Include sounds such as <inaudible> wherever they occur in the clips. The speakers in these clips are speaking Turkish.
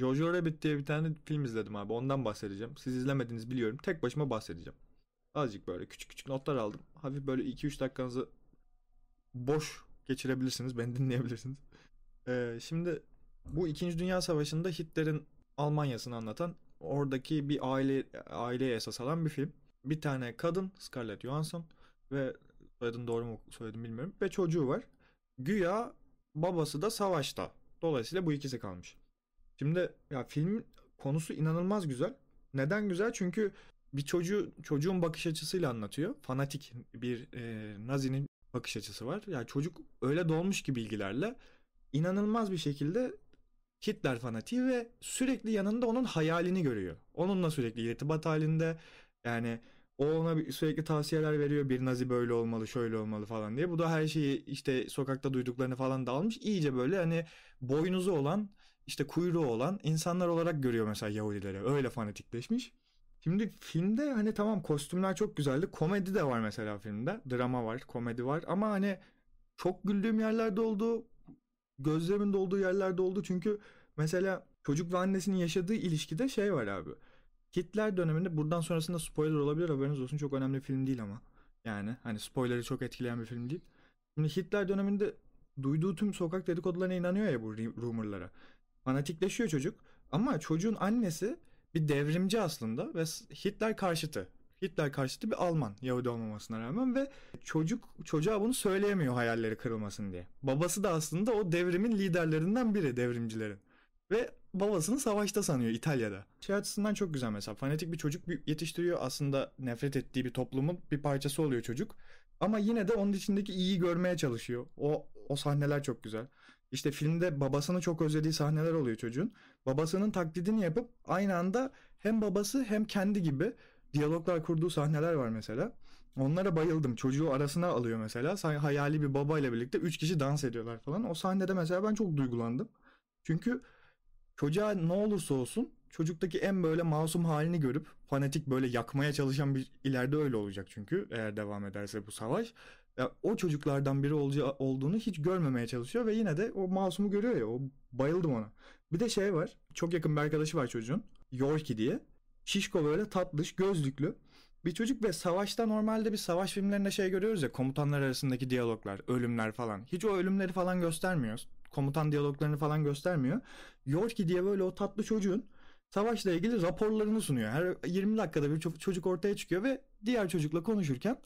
Jojo Rabbit diye bir tane film izledim abi. Ondan bahsedeceğim. Siz izlemediniz biliyorum. Tek başıma bahsedeceğim. Azıcık böyle küçük küçük notlar aldım. Hafif böyle 2-3 dakikanızı boş geçirebilirsiniz. Beni <laughs> dinleyebilirsiniz. Ee, şimdi bu 2. Dünya Savaşı'nda Hitler'in Almanya'sını anlatan oradaki bir aile aileye esas alan bir film. Bir tane kadın Scarlett Johansson ve soyadını doğru mu söyledim bilmiyorum ve çocuğu var. Güya babası da savaşta. Dolayısıyla bu ikisi kalmış. Şimdi ya film konusu inanılmaz güzel. Neden güzel? Çünkü bir çocuğu çocuğun bakış açısıyla anlatıyor. Fanatik bir e, Nazi'nin bakış açısı var. Yani çocuk öyle dolmuş ki bilgilerle inanılmaz bir şekilde Hitler fanatiği ve sürekli yanında onun hayalini görüyor. Onunla sürekli irtibat halinde. Yani o ona sürekli tavsiyeler veriyor. Bir Nazi böyle olmalı, şöyle olmalı falan diye. Bu da her şeyi işte sokakta duyduklarını falan da almış. İyice böyle hani boynuzu olan işte kuyruğu olan insanlar olarak görüyor mesela Yahudileri. Öyle fanatikleşmiş. Şimdi filmde hani tamam kostümler çok güzeldi. Komedi de var mesela filmde. Drama var, komedi var ama hani çok güldüğüm yerlerde oldu. Gözlerimin dolduğu yerlerde oldu. Çünkü mesela çocuk ve annesinin yaşadığı ilişkide şey var abi. Hitler döneminde buradan sonrasında spoiler olabilir haberiniz olsun çok önemli bir film değil ama. Yani hani spoiler'ı çok etkileyen bir film değil. Şimdi Hitler döneminde duyduğu tüm sokak dedikodularına inanıyor ya bu rumurlara fanatikleşiyor çocuk. Ama çocuğun annesi bir devrimci aslında ve Hitler karşıtı. Hitler karşıtı bir Alman Yahudi olmamasına rağmen ve çocuk çocuğa bunu söyleyemiyor hayalleri kırılmasın diye. Babası da aslında o devrimin liderlerinden biri devrimcilerin. Ve babasını savaşta sanıyor İtalya'da. Şey açısından çok güzel mesela. Fanatik bir çocuk yetiştiriyor. Aslında nefret ettiği bir toplumun bir parçası oluyor çocuk. Ama yine de onun içindeki iyiyi görmeye çalışıyor. O o sahneler çok güzel. İşte filmde babasını çok özlediği sahneler oluyor çocuğun. Babasının taklidini yapıp aynı anda hem babası hem kendi gibi diyaloglar kurduğu sahneler var mesela. Onlara bayıldım. Çocuğu arasına alıyor mesela. Hayali bir babayla birlikte 3 kişi dans ediyorlar falan. O sahnede mesela ben çok duygulandım. Çünkü çocuğa ne olursa olsun çocuktaki en böyle masum halini görüp fanatik böyle yakmaya çalışan bir ileride öyle olacak çünkü eğer devam ederse bu savaş ya, o çocuklardan biri olacağı, olduğunu hiç görmemeye çalışıyor ve yine de o masumu görüyor ya o bayıldım ona. Bir de şey var çok yakın bir arkadaşı var çocuğun Yorkie diye şişko böyle tatlış gözlüklü bir çocuk ve savaşta normalde bir savaş filmlerinde şey görüyoruz ya komutanlar arasındaki diyaloglar ölümler falan hiç o ölümleri falan göstermiyoruz. komutan diyaloglarını falan göstermiyor Yorkie diye böyle o tatlı çocuğun savaşla ilgili raporlarını sunuyor her 20 dakikada bir çocuk ortaya çıkıyor ve diğer çocukla konuşurken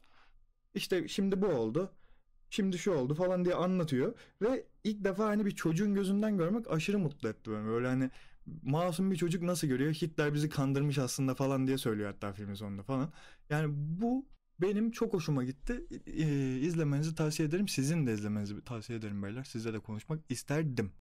işte şimdi bu oldu. Şimdi şu oldu falan diye anlatıyor. Ve ilk defa hani bir çocuğun gözünden görmek aşırı mutlu etti beni. Böyle hani masum bir çocuk nasıl görüyor? Hitler bizi kandırmış aslında falan diye söylüyor hatta filmin sonunda falan. Yani bu benim çok hoşuma gitti. Ee, izlemenizi tavsiye ederim. Sizin de izlemenizi tavsiye ederim beyler. Sizle de konuşmak isterdim.